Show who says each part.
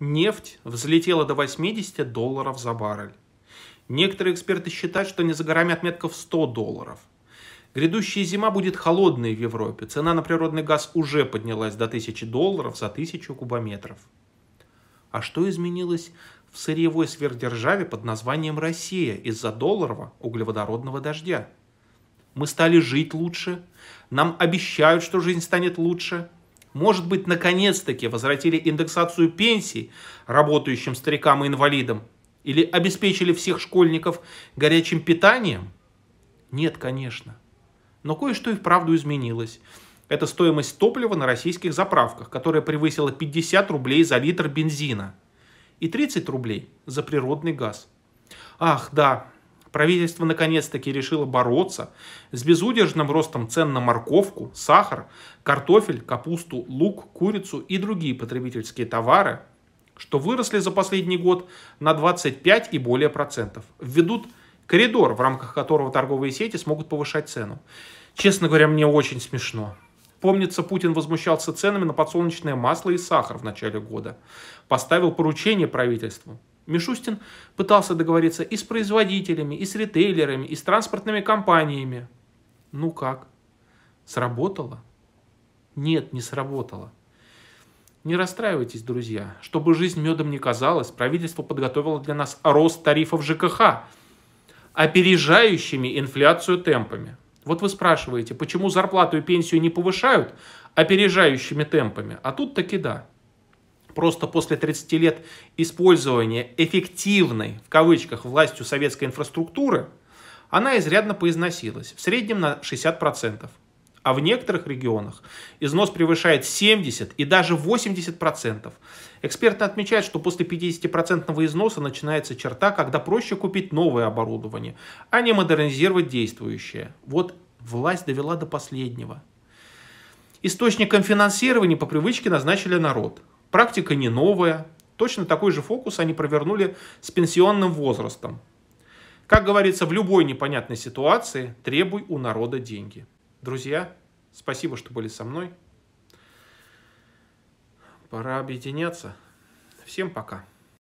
Speaker 1: Нефть взлетела до 80 долларов за баррель. Некоторые эксперты считают, что не за горами отметка в 100 долларов. Грядущая зима будет холодной в Европе. Цена на природный газ уже поднялась до 1000 долларов за 1000 кубометров. А что изменилось в сырьевой сверхдержаве под названием Россия из-за долларового углеводородного дождя? Мы стали жить лучше, нам обещают, что жизнь станет лучше – может быть, наконец-таки возвратили индексацию пенсий работающим старикам и инвалидам? Или обеспечили всех школьников горячим питанием? Нет, конечно. Но кое-что и вправду изменилось. Это стоимость топлива на российских заправках, которая превысила 50 рублей за литр бензина и 30 рублей за природный газ. Ах, да, Правительство наконец-таки решило бороться с безудержным ростом цен на морковку, сахар, картофель, капусту, лук, курицу и другие потребительские товары, что выросли за последний год на 25 и более процентов. Введут коридор, в рамках которого торговые сети смогут повышать цену. Честно говоря, мне очень смешно. Помнится, Путин возмущался ценами на подсолнечное масло и сахар в начале года. Поставил поручение правительству Мишустин пытался договориться и с производителями, и с ритейлерами, и с транспортными компаниями. Ну как? Сработало? Нет, не сработало. Не расстраивайтесь, друзья. Чтобы жизнь медом не казалась, правительство подготовило для нас рост тарифов ЖКХ, опережающими инфляцию темпами. Вот вы спрашиваете, почему зарплату и пенсию не повышают опережающими темпами? А тут таки да просто после 30 лет использования эффективной, в кавычках, властью советской инфраструктуры, она изрядно поизносилась, в среднем на 60%. А в некоторых регионах износ превышает 70 и даже 80%. Эксперты отмечают, что после 50% износа начинается черта, когда проще купить новое оборудование, а не модернизировать действующее. Вот власть довела до последнего. Источником финансирования по привычке назначили народ. Практика не новая. Точно такой же фокус они провернули с пенсионным возрастом. Как говорится, в любой непонятной ситуации требуй у народа деньги. Друзья, спасибо, что были со мной. Пора объединяться. Всем пока.